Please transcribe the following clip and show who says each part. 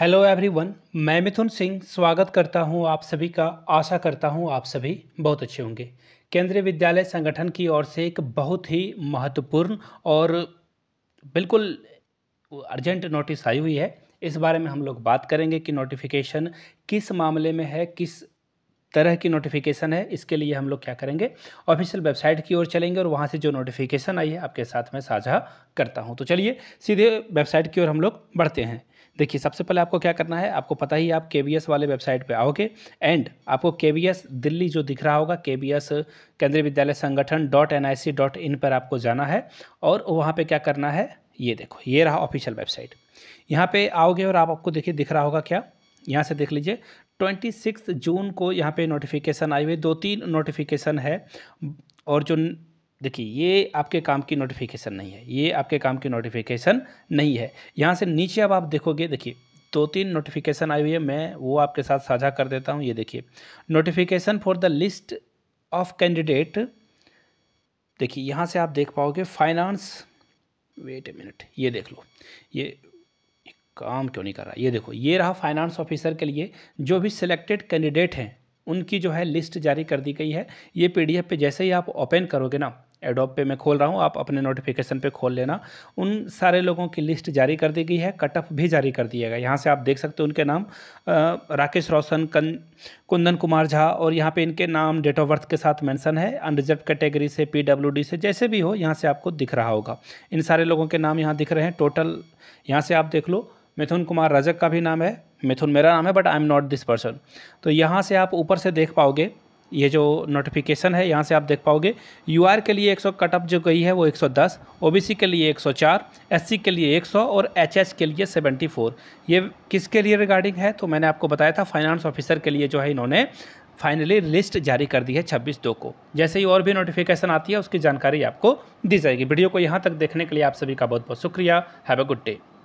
Speaker 1: hello everyone मैं मिथुन सिंह स्वागत करता हूं आप सभी का आशा करता हूं आप सभी बहुत अच्छे होंगे केंद्रीय विद्यालय संगठन की ओर से एक बहुत ही महत्वपूर्ण और बिल्कुल अर्जेंट नोटिस आई हुई है इस बारे में हम लोग बात करेंगे कि नोटिफिकेशन किस मामले में है किस तरह की नोटिफिकेशन है इसके लिए हम लोग क्या करेंगे ऑफिशियल वेबसाइट की ओर चलेंगे और वहाँ से जो नोटिफिकेशन आई है आपके साथ मैं साझा करता हूँ तो चलिए सीधे वेबसाइट की ओर हम लोग बढ़ते हैं देखिए सबसे पहले आपको क्या करना है आपको पता ही आप के वाले वेबसाइट पे आओगे एंड आपको के दिल्ली जो दिख रहा होगा के Kendriya Vidyalaya Sangathan dot N I C dot in पर आपको जाना है और वहाँ पर क्या करना है ये देखो ये रहा ऑफिशियल वेबसाइट यहाँ पर आओगे और आप आपको देखिए दिख रहा होगा क्या यहाँ से देख लीजिए ट्वेंटी सिक्स जून को यहाँ पे नोटिफिकेशन आई हुई दो तीन नोटिफिकेशन है और जो देखिए ये आपके काम की नोटिफिकेशन नहीं है ये आपके काम की नोटिफिकेशन नहीं है यहाँ से नीचे अब आप देखोगे देखिए दो तीन नोटिफिकेशन आई हुई है मैं वो आपके साथ साझा कर देता हूँ ये देखिए notification for the list of candidate देखिए यहाँ से आप देख पाओगे फाइनेंस वेट ए मिनट ये देख लो ये काम क्यों नहीं कर रहा ये देखो ये रहा फाइनेंस ऑफिसर के लिए जो भी सिलेक्टेड कैंडिडेट हैं उनकी जो है लिस्ट जारी कर दी गई है ये पीडीएफ पे जैसे ही आप ओपन करोगे ना एडोप पे मैं खोल रहा हूँ आप अपने नोटिफिकेशन पे खोल लेना उन सारे लोगों की लिस्ट जारी कर दी गई है कट ऑफ भी जारी कर दिया गया यहाँ से आप देख सकते हो उनके नाम राकेश रोशन कन कुंदन कुमार झा और यहाँ पे इनके नाम डेट ऑफ बर्थ के साथ मेंशन है अनरिजर्व कैटेगरी से पीडब्ल्यूडी से जैसे भी हो यहाँ से आपको दिख रहा होगा इन सारे लोगों के नाम यहाँ दिख रहे हैं टोटल यहाँ से आप देख लो मिथुन कुमार रजक का भी नाम है मिथुन मेरा नाम है but I am not this person तो यहाँ से आप ऊपर से देख पाओगे ये जो नोटिफिकेशन है यहाँ से आप देख पाओगे यूआर के लिए 100 कटअप जो गई है वो 110 ओबीसी के लिए 104 एससी के लिए 100 और एचएच के लिए 74 ये किसके लिए रिगार्डिंग है तो मैंने आपको बताया था फाइनेंस ऑफिसर के लिए जो है इन्होंने फाइनली लिस्ट जारी कर दी है छब्बीस दो को जैसे ही और भी नोटिफिकेशन आती है उसकी जानकारी आपको दी जाएगी वीडियो को यहाँ तक देखने के लिए आप सभी का बहुत बहुत शुक्रिया हैव अ गुड डे